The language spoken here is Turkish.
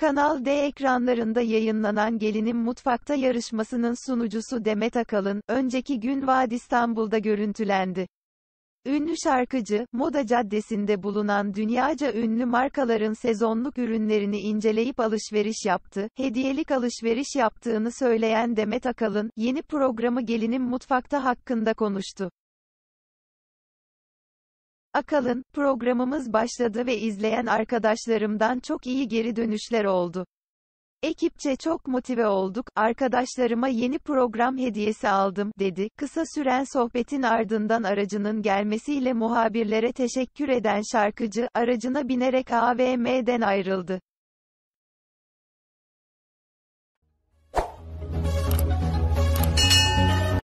Kanal D ekranlarında yayınlanan Gelinim Mutfakta yarışmasının sunucusu Demet Akalın, önceki gün Vadi İstanbul'da görüntülendi. Ünlü şarkıcı, Moda Caddesi'nde bulunan dünyaca ünlü markaların sezonluk ürünlerini inceleyip alışveriş yaptı, hediyelik alışveriş yaptığını söyleyen Demet Akalın, yeni programı Gelinim Mutfakta hakkında konuştu. Akalın, programımız başladı ve izleyen arkadaşlarımdan çok iyi geri dönüşler oldu. Ekipçe çok motive olduk, arkadaşlarıma yeni program hediyesi aldım, dedi. Kısa süren sohbetin ardından aracının gelmesiyle muhabirlere teşekkür eden şarkıcı, aracına binerek AVM'den ayrıldı.